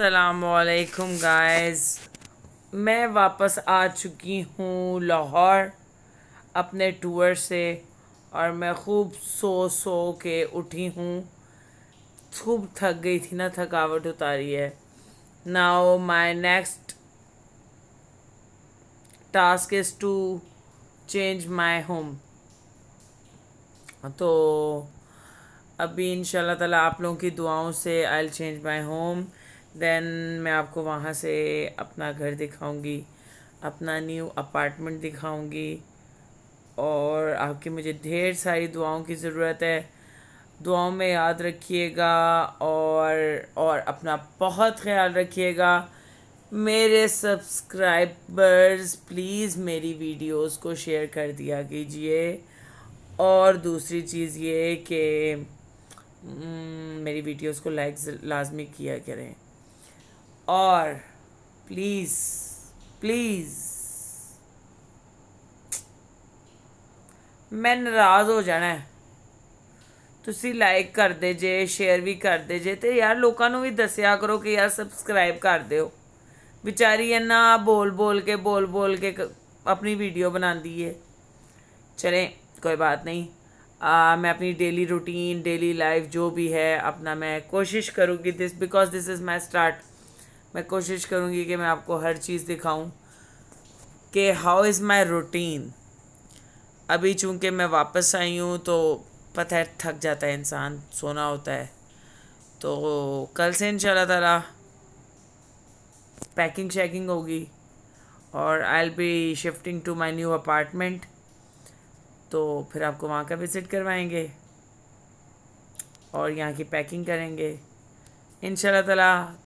असलकुम गाइस मैं वापस आ चुकी हूँ लाहौर अपने टूर से और मैं खूब सो सो के उठी हूँ खूब थक गई थी ना थकावट उतारी है now my next task is to change my home तो अभी इन ताला आप लोगों की दुआओं से I change my home then मैं आपको वहाँ से अपना घर दिखाऊंगी अपना न्यू अपार्टमेंट दिखाऊंगी और आपकी मुझे ढेर सारी दुआओं की ज़रूरत है दुआओं में याद रखिएगा और और अपना बहुत ख्याल रखिएगा मेरे सब्सक्राइबर्स प्लीज़ मेरी वीडियोस को शेयर कर दिया कीजिए और दूसरी चीज़ ये कि हम्म, मेरी वीडियोस को लाइक लाजमी किया करें और प्लीज प्लीज मैं नाराज हो जाना तुसी लाइक कर दे जे शेयर भी कर दे जे तो यार लोगों भी दसिया करो कि यार सबसक्राइब कर दो बेचारी इन्ना बोल बोल के बोल बोल के अपनी वीडियो बना दी है चलें कोई बात नहीं आ, मैं अपनी डेली रूटीन डेली लाइफ जो भी है अपना मैं कोशिश करूँगी this because this is my start मैं कोशिश करूँगी कि मैं आपको हर चीज़ दिखाऊँ कि हाउ इज़ माई रूटीन अभी चूँकि मैं वापस आई हूँ तो पता है थक जाता है इंसान सोना होता है तो कल से इन ताला पैकिंग शैकिंग होगी और I'll be shifting to my new apartment तो फिर आपको वहाँ का विज़िट करवाएंगे और यहाँ की पैकिंग करेंगे इंशाल्लाह ताला